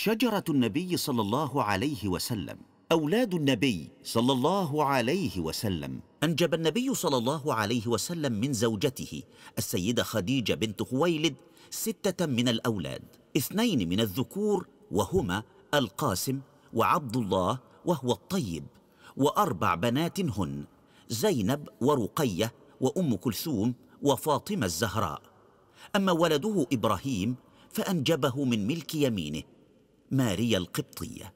شجرة النبي صلى الله عليه وسلم أولاد النبي صلى الله عليه وسلم أنجب النبي صلى الله عليه وسلم من زوجته السيدة خديجة بنت خويلد ستة من الأولاد اثنين من الذكور وهما القاسم وعبد الله وهو الطيب وأربع بنات هن زينب ورقية وأم كلثوم وفاطمة الزهراء أما ولده إبراهيم فأنجبه من ملك يمينه ماريا القبطيه